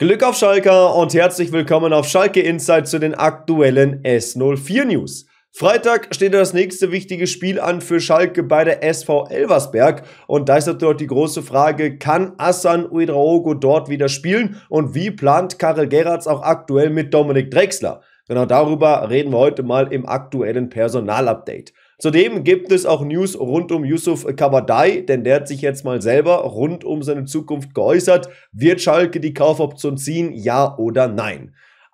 Glück auf Schalke und herzlich willkommen auf Schalke Insight zu den aktuellen S04 News. Freitag steht das nächste wichtige Spiel an für Schalke bei der SV Elversberg und da ist natürlich die große Frage, kann Asan Uedraogo dort wieder spielen und wie plant Karel Gerards auch aktuell mit Dominik Drexler? Genau darüber reden wir heute mal im aktuellen Personalupdate. Zudem gibt es auch News rund um Yusuf Kabadai, denn der hat sich jetzt mal selber rund um seine Zukunft geäußert. Wird Schalke die Kaufoption ziehen, ja oder nein?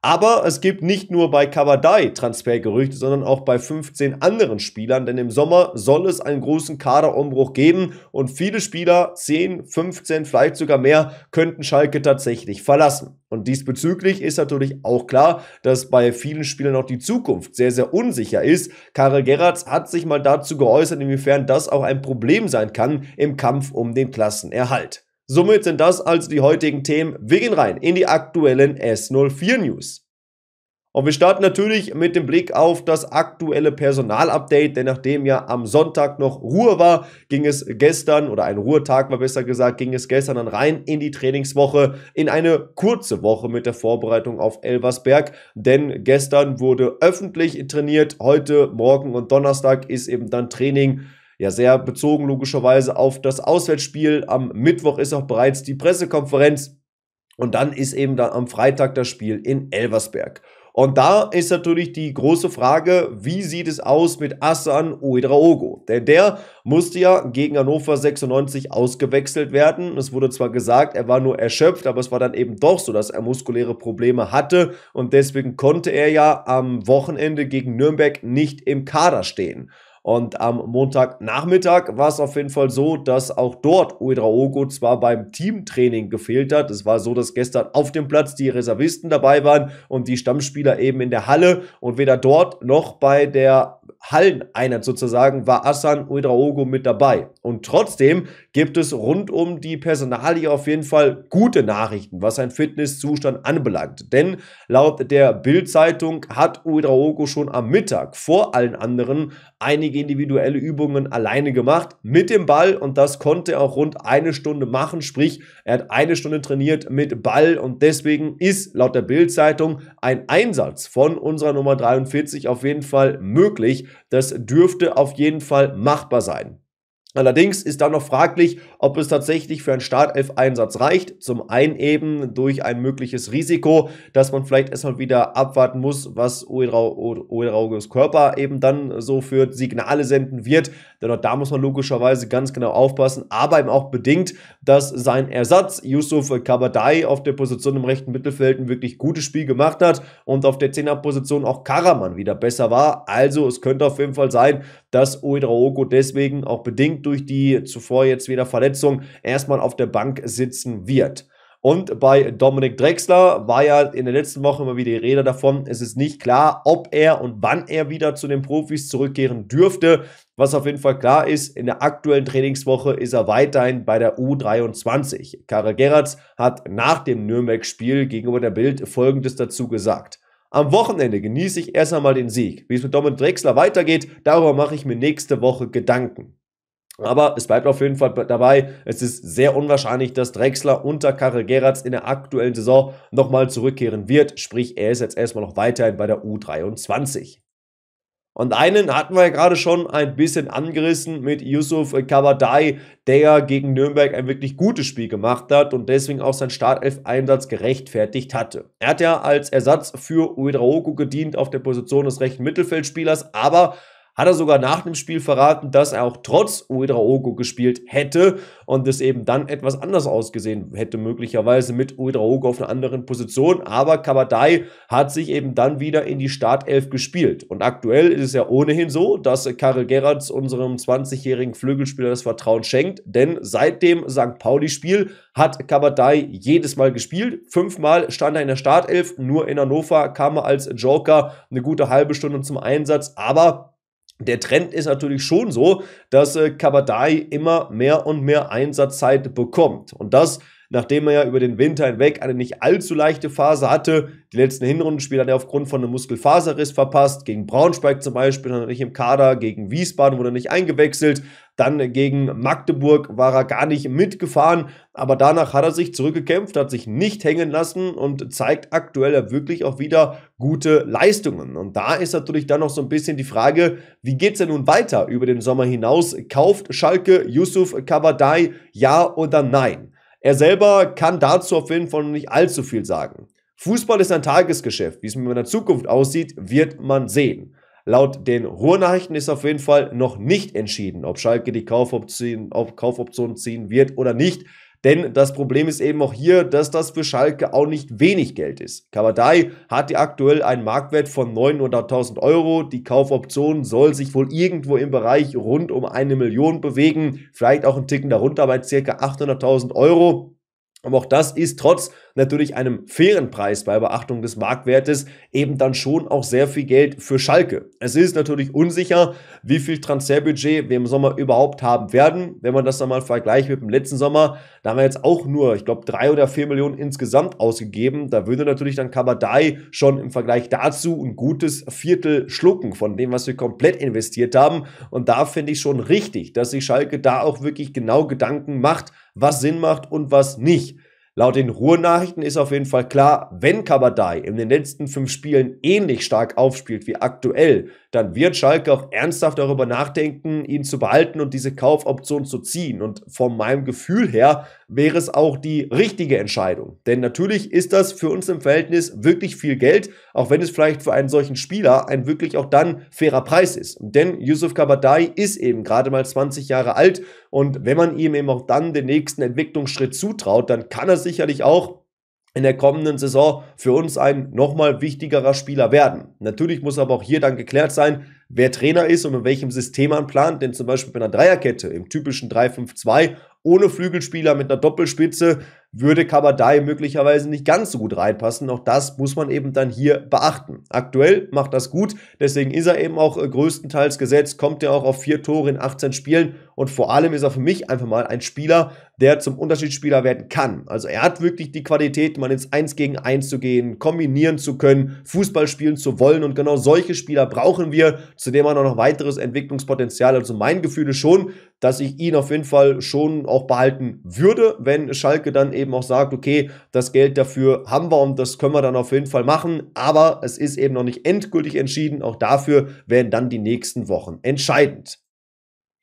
Aber es gibt nicht nur bei Kabadai Transfergerüchte, sondern auch bei 15 anderen Spielern, denn im Sommer soll es einen großen Kaderumbruch geben und viele Spieler, 10, 15, vielleicht sogar mehr, könnten Schalke tatsächlich verlassen. Und diesbezüglich ist natürlich auch klar, dass bei vielen Spielern auch die Zukunft sehr, sehr unsicher ist. Karel Gerrards hat sich mal dazu geäußert, inwiefern das auch ein Problem sein kann im Kampf um den Klassenerhalt. Somit sind das also die heutigen Themen. Wir gehen rein in die aktuellen S04 News. Und wir starten natürlich mit dem Blick auf das aktuelle Personalupdate, denn nachdem ja am Sonntag noch Ruhe war, ging es gestern, oder ein Ruhetag war besser gesagt, ging es gestern dann rein in die Trainingswoche, in eine kurze Woche mit der Vorbereitung auf Elversberg, denn gestern wurde öffentlich trainiert, heute, morgen und Donnerstag ist eben dann Training ja sehr bezogen logischerweise auf das Auswärtsspiel. Am Mittwoch ist auch bereits die Pressekonferenz und dann ist eben dann am Freitag das Spiel in Elversberg. Und da ist natürlich die große Frage, wie sieht es aus mit Asan Uedraogo? Denn der musste ja gegen Hannover 96 ausgewechselt werden. Es wurde zwar gesagt, er war nur erschöpft, aber es war dann eben doch so, dass er muskuläre Probleme hatte und deswegen konnte er ja am Wochenende gegen Nürnberg nicht im Kader stehen. Und am Montagnachmittag war es auf jeden Fall so, dass auch dort Uedraogo zwar beim Teamtraining gefehlt hat. Es war so, dass gestern auf dem Platz die Reservisten dabei waren und die Stammspieler eben in der Halle. Und weder dort noch bei der Halleneinheit sozusagen war Asan Uedraogo mit dabei. Und trotzdem gibt es rund um die Personalie auf jeden Fall gute Nachrichten, was seinen Fitnesszustand anbelangt. Denn laut der Bild-Zeitung hat Uedraogo schon am Mittag vor allen anderen einige individuelle Übungen alleine gemacht mit dem Ball und das konnte er auch rund eine Stunde machen. Sprich, er hat eine Stunde trainiert mit Ball und deswegen ist laut der Bild-Zeitung ein Einsatz von unserer Nummer 43 auf jeden Fall möglich das dürfte auf jeden Fall machbar sein. Allerdings ist da noch fraglich, ob es tatsächlich für einen Startelf-Einsatz reicht. Zum einen eben durch ein mögliches Risiko, dass man vielleicht erstmal wieder abwarten muss, was Oedraugos Körper eben dann so für Signale senden wird. Denn auch da muss man logischerweise ganz genau aufpassen, aber eben auch bedingt, dass sein Ersatz Yusuf Kabadai auf der Position im rechten Mittelfeld ein wirklich gutes Spiel gemacht hat und auf der 10er Position auch Karaman wieder besser war. Also es könnte auf jeden Fall sein, dass Uedraogo deswegen auch bedingt durch die zuvor jetzt wieder Verletzung erstmal auf der Bank sitzen wird. Und bei Dominik Drexler war ja in der letzten Woche immer wieder die Rede davon, es ist nicht klar, ob er und wann er wieder zu den Profis zurückkehren dürfte. Was auf jeden Fall klar ist, in der aktuellen Trainingswoche ist er weiterhin bei der U23. Kara Gerrards hat nach dem Nürnberg-Spiel gegenüber der Bild Folgendes dazu gesagt. Am Wochenende genieße ich erst einmal den Sieg. Wie es mit Dominik Drexler weitergeht, darüber mache ich mir nächste Woche Gedanken. Aber es bleibt auf jeden Fall dabei, es ist sehr unwahrscheinlich, dass Drexler unter Karel Geratz in der aktuellen Saison nochmal zurückkehren wird. Sprich, er ist jetzt erstmal noch weiterhin bei der U23. Und einen hatten wir ja gerade schon ein bisschen angerissen mit Yusuf Kabadai, der gegen Nürnberg ein wirklich gutes Spiel gemacht hat und deswegen auch seinen Startelf-Einsatz gerechtfertigt hatte. Er hat ja als Ersatz für Uedraogo gedient auf der Position des rechten Mittelfeldspielers, aber hat er sogar nach dem Spiel verraten, dass er auch trotz Uedraogo gespielt hätte und es eben dann etwas anders ausgesehen hätte, möglicherweise mit Uedraogo auf einer anderen Position. Aber Kabadai hat sich eben dann wieder in die Startelf gespielt. Und aktuell ist es ja ohnehin so, dass Karel Gerrards unserem 20-jährigen Flügelspieler das Vertrauen schenkt, denn seit dem St. Pauli-Spiel hat Kabadai jedes Mal gespielt. Fünfmal stand er in der Startelf, nur in Hannover kam er als Joker eine gute halbe Stunde zum Einsatz, aber der Trend ist natürlich schon so, dass äh, Kabadai immer mehr und mehr Einsatzzeit bekommt. Und das nachdem er ja über den Winter hinweg eine nicht allzu leichte Phase hatte. Die letzten Hinrundenspiele hat er aufgrund von einem Muskelfaserriss verpasst. Gegen Braunschweig zum Beispiel hat er nicht im Kader, gegen Wiesbaden wurde er nicht eingewechselt. Dann gegen Magdeburg war er gar nicht mitgefahren, aber danach hat er sich zurückgekämpft, hat sich nicht hängen lassen und zeigt aktuell wirklich auch wieder gute Leistungen. Und da ist natürlich dann noch so ein bisschen die Frage, wie geht es denn nun weiter über den Sommer hinaus? Kauft Schalke Yusuf Kabadai ja oder nein? Er selber kann dazu auf jeden Fall noch nicht allzu viel sagen. Fußball ist ein Tagesgeschäft. Wie es mit meiner Zukunft aussieht, wird man sehen. Laut den Ruhrnachrichten ist auf jeden Fall noch nicht entschieden, ob Schalke die Kaufoption, Kaufoption ziehen wird oder nicht. Denn das Problem ist eben auch hier, dass das für Schalke auch nicht wenig Geld ist. Kabadai hat ja aktuell einen Marktwert von 900.000 Euro. Die Kaufoption soll sich wohl irgendwo im Bereich rund um eine Million bewegen. Vielleicht auch ein Ticken darunter bei circa 800.000 Euro. Aber auch das ist trotz natürlich einem fairen Preis bei Beachtung des Marktwertes eben dann schon auch sehr viel Geld für Schalke. Es ist natürlich unsicher, wie viel Transferbudget wir im Sommer überhaupt haben werden. Wenn man das dann mal vergleicht mit dem letzten Sommer, da haben wir jetzt auch nur, ich glaube, drei oder vier Millionen insgesamt ausgegeben. Da würde natürlich dann Kabadai schon im Vergleich dazu ein gutes Viertel schlucken von dem, was wir komplett investiert haben. Und da finde ich schon richtig, dass sich Schalke da auch wirklich genau Gedanken macht, was Sinn macht und was nicht. Laut den Ruhrnachrichten ist auf jeden Fall klar, wenn Kabadai in den letzten fünf Spielen ähnlich stark aufspielt wie aktuell, dann wird Schalke auch ernsthaft darüber nachdenken, ihn zu behalten und diese Kaufoption zu ziehen. Und von meinem Gefühl her wäre es auch die richtige Entscheidung. Denn natürlich ist das für uns im Verhältnis wirklich viel Geld, auch wenn es vielleicht für einen solchen Spieler ein wirklich auch dann fairer Preis ist. Denn Yusuf Kabadai ist eben gerade mal 20 Jahre alt und wenn man ihm eben auch dann den nächsten Entwicklungsschritt zutraut, dann kann er sicherlich auch in der kommenden Saison für uns ein nochmal wichtigerer Spieler werden. Natürlich muss aber auch hier dann geklärt sein, wer Trainer ist und in welchem System man plant, denn zum Beispiel bei einer Dreierkette im typischen 3-5-2 ohne Flügelspieler mit einer Doppelspitze würde Kabadai möglicherweise nicht ganz so gut reinpassen. Auch das muss man eben dann hier beachten. Aktuell macht das gut, deswegen ist er eben auch äh, größtenteils gesetzt, kommt er auch auf vier Tore in 18 Spielen und vor allem ist er für mich einfach mal ein Spieler, der zum Unterschiedsspieler werden kann. Also er hat wirklich die Qualität, mal ins 1 gegen 1 zu gehen, kombinieren zu können, Fußball spielen zu wollen und genau solche Spieler brauchen wir, zudem hat er noch weiteres Entwicklungspotenzial. Also mein Gefühl ist schon, dass ich ihn auf jeden Fall schon auch behalten würde, wenn Schalke dann eben auch sagt, okay, das Geld dafür haben wir und das können wir dann auf jeden Fall machen. Aber es ist eben noch nicht endgültig entschieden. Auch dafür werden dann die nächsten Wochen entscheidend.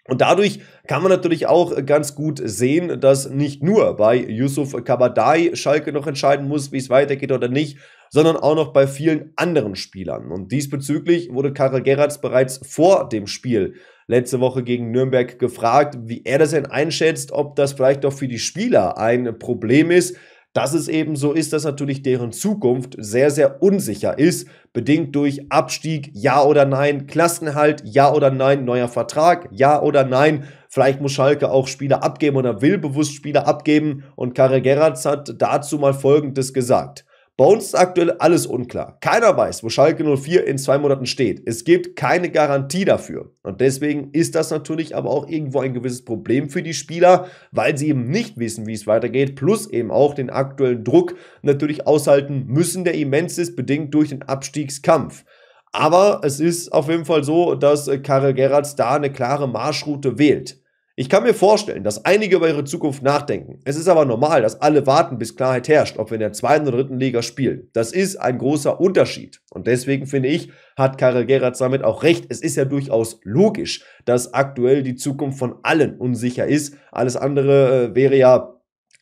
Und dadurch kann man natürlich auch ganz gut sehen, dass nicht nur bei Yusuf Kabadai Schalke noch entscheiden muss, wie es weitergeht oder nicht, sondern auch noch bei vielen anderen Spielern. Und diesbezüglich wurde Karel Gerrards bereits vor dem Spiel letzte Woche gegen Nürnberg gefragt, wie er das denn einschätzt, ob das vielleicht doch für die Spieler ein Problem ist, dass es eben so ist, dass natürlich deren Zukunft sehr, sehr unsicher ist, bedingt durch Abstieg, ja oder nein, Klassenhalt, ja oder nein, neuer Vertrag, ja oder nein. Vielleicht muss Schalke auch Spieler abgeben oder will bewusst Spieler abgeben. Und Karel Gerrards hat dazu mal Folgendes gesagt. Bei uns ist aktuell alles unklar. Keiner weiß, wo Schalke 04 in zwei Monaten steht. Es gibt keine Garantie dafür. Und deswegen ist das natürlich aber auch irgendwo ein gewisses Problem für die Spieler, weil sie eben nicht wissen, wie es weitergeht, plus eben auch den aktuellen Druck natürlich aushalten müssen, der immens ist, bedingt durch den Abstiegskampf. Aber es ist auf jeden Fall so, dass Karel Gerrards da eine klare Marschroute wählt. Ich kann mir vorstellen, dass einige über ihre Zukunft nachdenken. Es ist aber normal, dass alle warten, bis Klarheit herrscht, ob wir in der zweiten oder dritten Liga spielen. Das ist ein großer Unterschied. Und deswegen finde ich, hat Karel Gerrard damit auch recht. Es ist ja durchaus logisch, dass aktuell die Zukunft von allen unsicher ist. Alles andere äh, wäre ja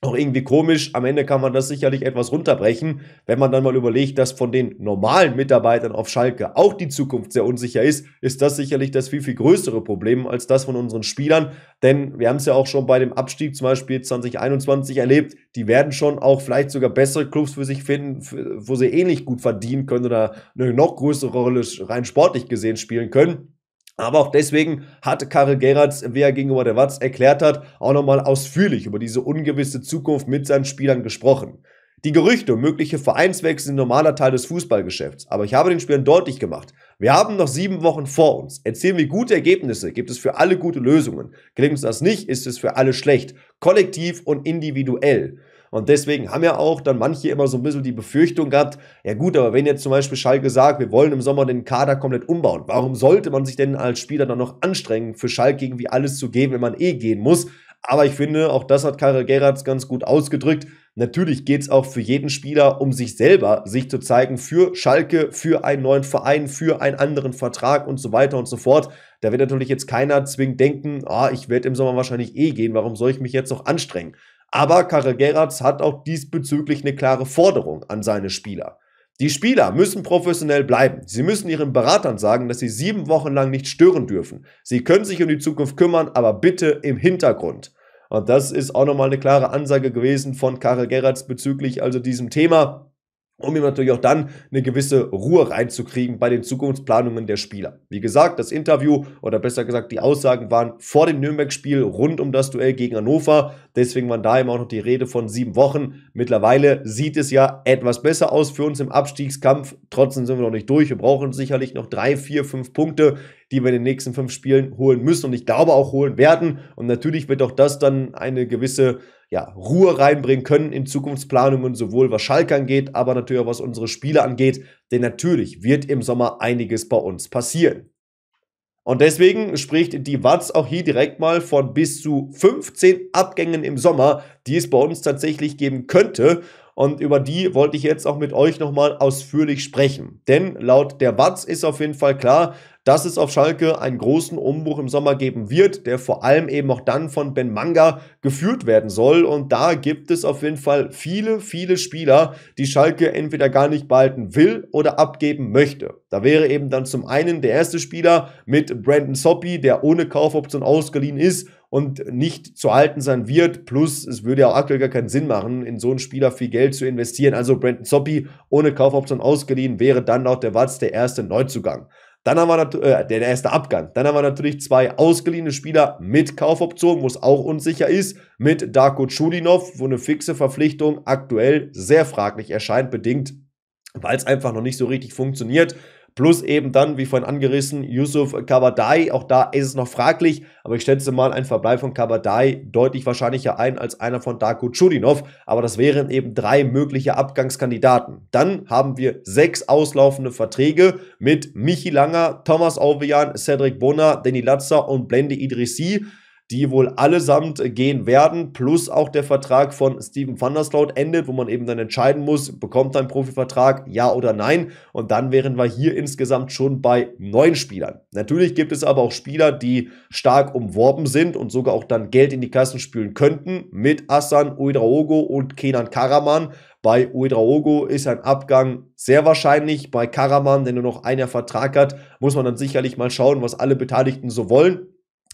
auch irgendwie komisch. Am Ende kann man das sicherlich etwas runterbrechen, wenn man dann mal überlegt, dass von den normalen Mitarbeitern auf Schalke auch die Zukunft sehr unsicher ist, ist das sicherlich das viel, viel größere Problem als das von unseren Spielern. Denn wir haben es ja auch schon bei dem Abstieg zum Beispiel 2021 erlebt. Die werden schon auch vielleicht sogar bessere Clubs für sich finden, wo sie ähnlich gut verdienen können oder eine noch größere Rolle rein sportlich gesehen spielen können. Aber auch deswegen hat Karel Gerards, wie er gegenüber der Watz erklärt hat, auch nochmal ausführlich über diese ungewisse Zukunft mit seinen Spielern gesprochen. Die Gerüchte um mögliche Vereinswechsel sind normaler Teil des Fußballgeschäfts, aber ich habe den Spielern deutlich gemacht, wir haben noch sieben Wochen vor uns. Erzählen wir gute Ergebnisse, gibt es für alle gute Lösungen. Gelingt uns das nicht, ist es für alle schlecht, kollektiv und individuell. Und deswegen haben ja auch dann manche immer so ein bisschen die Befürchtung gehabt, ja gut, aber wenn jetzt zum Beispiel Schalke sagt, wir wollen im Sommer den Kader komplett umbauen, warum sollte man sich denn als Spieler dann noch anstrengen, für Schalke irgendwie alles zu geben, wenn man eh gehen muss? Aber ich finde, auch das hat Karel Gerrards ganz gut ausgedrückt. Natürlich geht es auch für jeden Spieler um sich selber, sich zu zeigen für Schalke, für einen neuen Verein, für einen anderen Vertrag und so weiter und so fort. Da wird natürlich jetzt keiner zwingend denken, ah, ich werde im Sommer wahrscheinlich eh gehen, warum soll ich mich jetzt noch anstrengen? Aber Karel Geratz hat auch diesbezüglich eine klare Forderung an seine Spieler. Die Spieler müssen professionell bleiben. Sie müssen ihren Beratern sagen, dass sie sieben Wochen lang nicht stören dürfen. Sie können sich um die Zukunft kümmern, aber bitte im Hintergrund. Und das ist auch nochmal eine klare Ansage gewesen von Karel Geratz bezüglich also diesem Thema um ihm natürlich auch dann eine gewisse Ruhe reinzukriegen bei den Zukunftsplanungen der Spieler. Wie gesagt, das Interview oder besser gesagt die Aussagen waren vor dem Nürnberg-Spiel rund um das Duell gegen Hannover. Deswegen waren da eben auch noch die Rede von sieben Wochen. Mittlerweile sieht es ja etwas besser aus für uns im Abstiegskampf. Trotzdem sind wir noch nicht durch. Wir brauchen sicherlich noch drei, vier, fünf Punkte, die wir in den nächsten fünf Spielen holen müssen und ich glaube auch holen werden. Und natürlich wird auch das dann eine gewisse ja, Ruhe reinbringen können in Zukunftsplanungen, sowohl was Schalke angeht, aber natürlich auch was unsere Spiele angeht. Denn natürlich wird im Sommer einiges bei uns passieren. Und deswegen spricht die Watz auch hier direkt mal von bis zu 15 Abgängen im Sommer, die es bei uns tatsächlich geben könnte. Und über die wollte ich jetzt auch mit euch nochmal ausführlich sprechen. Denn laut der Watz ist auf jeden Fall klar, dass es auf Schalke einen großen Umbruch im Sommer geben wird, der vor allem eben auch dann von Ben Manga geführt werden soll. Und da gibt es auf jeden Fall viele, viele Spieler, die Schalke entweder gar nicht behalten will oder abgeben möchte. Da wäre eben dann zum einen der erste Spieler mit Brandon Soppy, der ohne Kaufoption ausgeliehen ist und nicht zu halten sein wird. Plus, es würde ja auch aktuell gar keinen Sinn machen, in so einen Spieler viel Geld zu investieren. Also Brandon Soppy ohne Kaufoption ausgeliehen wäre dann auch der Watz der erste Neuzugang. Dann haben wir natürlich, äh, der erste Abgang. Dann haben wir natürlich zwei ausgeliehene Spieler mit Kaufoption, wo es auch unsicher ist, mit Darko Chudinov, wo eine fixe Verpflichtung aktuell sehr fraglich erscheint, bedingt, weil es einfach noch nicht so richtig funktioniert. Plus eben dann, wie vorhin angerissen, Yusuf Kabadai. Auch da ist es noch fraglich, aber ich schätze mal ein Verbleib von Kabadai deutlich wahrscheinlicher ein als einer von Darko Chudinov. Aber das wären eben drei mögliche Abgangskandidaten. Dann haben wir sechs auslaufende Verträge mit Michi Langer, Thomas Auvian, Cedric Bonner, Danny Latzer und Blende Idrissi die wohl allesamt äh, gehen werden, plus auch der Vertrag von Steven Van der Sloot endet, wo man eben dann entscheiden muss, bekommt ein Profivertrag, ja oder nein. Und dann wären wir hier insgesamt schon bei neun Spielern. Natürlich gibt es aber auch Spieler, die stark umworben sind und sogar auch dann Geld in die Kassen spülen könnten, mit Assan Uidraogo und Kenan Karaman. Bei Uedraogo ist ein Abgang sehr wahrscheinlich. Bei Karaman, der nur noch einer Vertrag hat, muss man dann sicherlich mal schauen, was alle Beteiligten so wollen.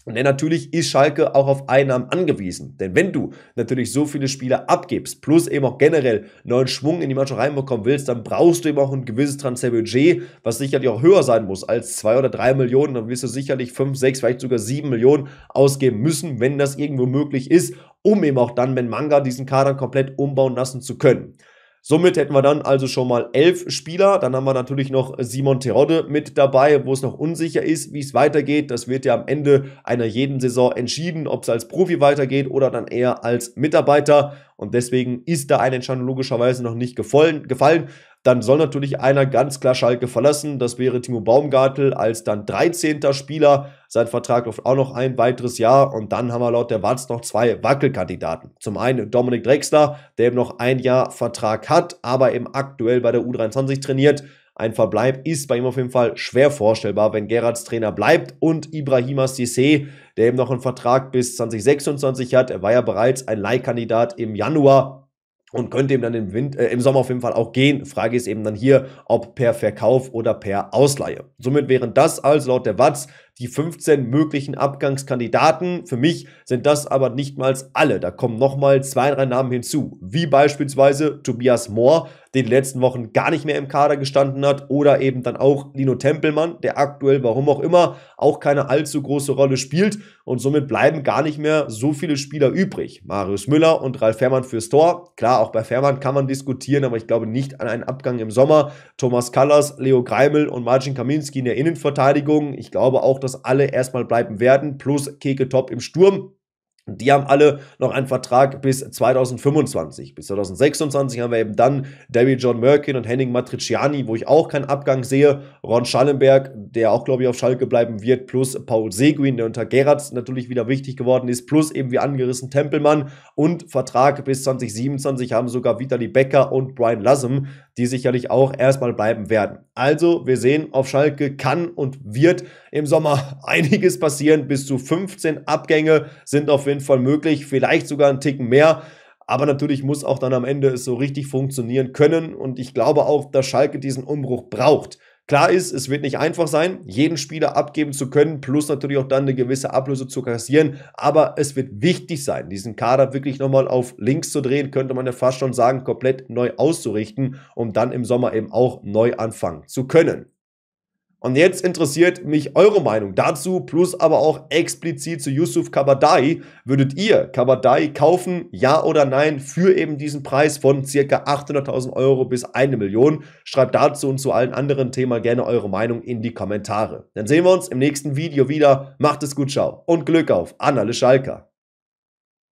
Und natürlich ist Schalke auch auf Einnahmen angewiesen. Denn wenn du natürlich so viele Spieler abgibst, plus eben auch generell neuen Schwung in die Mannschaft reinbekommen willst, dann brauchst du eben auch ein gewisses Transferbudget, was sicherlich auch höher sein muss als zwei oder drei Millionen. Dann wirst du sicherlich fünf, sechs, vielleicht sogar sieben Millionen ausgeben müssen, wenn das irgendwo möglich ist, um eben auch dann, wenn Manga diesen Kader komplett umbauen lassen zu können. Somit hätten wir dann also schon mal elf Spieler. Dann haben wir natürlich noch Simon Terodde mit dabei, wo es noch unsicher ist, wie es weitergeht. Das wird ja am Ende einer jeden Saison entschieden, ob es als Profi weitergeht oder dann eher als Mitarbeiter. Und deswegen ist da eine Entscheidung logischerweise noch nicht gefallen dann soll natürlich einer ganz klar Schalke verlassen. Das wäre Timo Baumgartel als dann 13. Spieler. Sein Vertrag läuft auch noch ein weiteres Jahr. Und dann haben wir laut der Watz noch zwei Wackelkandidaten. Zum einen Dominik Drexler, der eben noch ein Jahr Vertrag hat, aber eben aktuell bei der U23 trainiert. Ein Verbleib ist bei ihm auf jeden Fall schwer vorstellbar, wenn Gerards Trainer bleibt und Ibrahima Sissé, der eben noch einen Vertrag bis 2026 hat. Er war ja bereits ein Leihkandidat im Januar und könnte eben dann im, Winter, äh, im Sommer auf jeden Fall auch gehen. Frage ist eben dann hier, ob per Verkauf oder per Ausleihe. Somit wären das also laut der Watz die 15 möglichen Abgangskandidaten. Für mich sind das aber nichtmals alle. Da kommen nochmal zwei, drei Namen hinzu, wie beispielsweise Tobias Mohr, der die letzten Wochen gar nicht mehr im Kader gestanden hat, oder eben dann auch Lino Tempelmann, der aktuell, warum auch immer, auch keine allzu große Rolle spielt und somit bleiben gar nicht mehr so viele Spieler übrig. Marius Müller und Ralf Fährmann fürs Tor. Klar, auch bei Fährmann kann man diskutieren, aber ich glaube nicht an einen Abgang im Sommer. Thomas Kallas, Leo Greimel und Marcin Kaminski in der Innenverteidigung. Ich glaube auch, dass alle erstmal bleiben werden, plus Keke Top im Sturm. Die haben alle noch einen Vertrag bis 2025. Bis 2026 haben wir eben dann David John Merkin und Henning Matriciani, wo ich auch keinen Abgang sehe. Ron Schallenberg, der auch, glaube ich, auf Schalke bleiben wird, plus Paul Seguin, der unter Gerrards natürlich wieder wichtig geworden ist, plus eben wie angerissen Tempelmann und Vertrag bis 2027 haben sogar Vitali Becker und Brian Lassem, die sicherlich auch erstmal bleiben werden. Also, wir sehen, auf Schalke kann und wird im Sommer einiges passieren. Bis zu 15 Abgänge sind auf jeden jeden Fall möglich, vielleicht sogar einen Ticken mehr. Aber natürlich muss auch dann am Ende es so richtig funktionieren können. Und ich glaube auch, dass Schalke diesen Umbruch braucht. Klar ist, es wird nicht einfach sein, jeden Spieler abgeben zu können, plus natürlich auch dann eine gewisse Ablöse zu kassieren. Aber es wird wichtig sein, diesen Kader wirklich nochmal auf links zu drehen, könnte man ja fast schon sagen, komplett neu auszurichten, um dann im Sommer eben auch neu anfangen zu können. Und jetzt interessiert mich eure Meinung dazu, plus aber auch explizit zu Yusuf Kabadai. Würdet ihr Kabadai kaufen, ja oder nein, für eben diesen Preis von circa 800.000 Euro bis 1 Million? Schreibt dazu und zu allen anderen Themen gerne eure Meinung in die Kommentare. Dann sehen wir uns im nächsten Video wieder. Macht es gut, ciao und Glück auf, Anna Schalker.